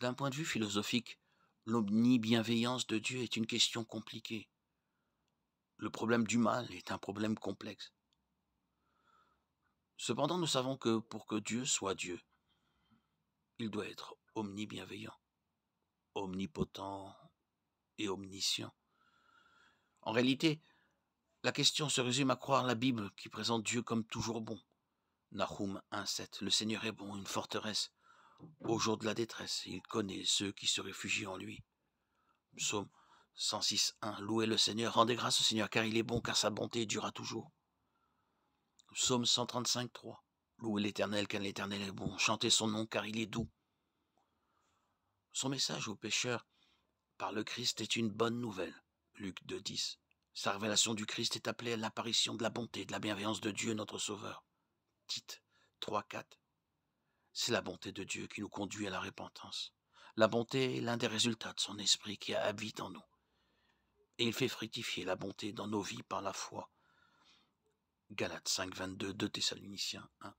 D'un point de vue philosophique, l'omnibienveillance de Dieu est une question compliquée. Le problème du mal est un problème complexe. Cependant, nous savons que pour que Dieu soit Dieu, il doit être omnibienveillant, omnipotent et omniscient. En réalité, la question se résume à croire la Bible qui présente Dieu comme toujours bon. Nahum 1.7 Le Seigneur est bon, une forteresse, au jour de la détresse. Il connaît ceux qui se réfugient en lui. Psaume 106.1. Louez le Seigneur, rendez grâce au Seigneur, car il est bon, car sa bonté dura toujours. Psaume 135.3. Louez l'Éternel, car l'Éternel est bon. Chantez son nom, car il est doux. Son message aux pécheurs par le Christ est une bonne nouvelle. Luc 2.10. Sa révélation du Christ est appelée à l'apparition de la bonté de la bienveillance de Dieu notre Sauveur. Tite 3.4. C'est la bonté de Dieu qui nous conduit à la repentance. La bonté est l'un des résultats de son esprit qui habite en nous. Et il fait fructifier la bonté dans nos vies par la foi. Galates 5, 22, 2 Thessaloniciens 1.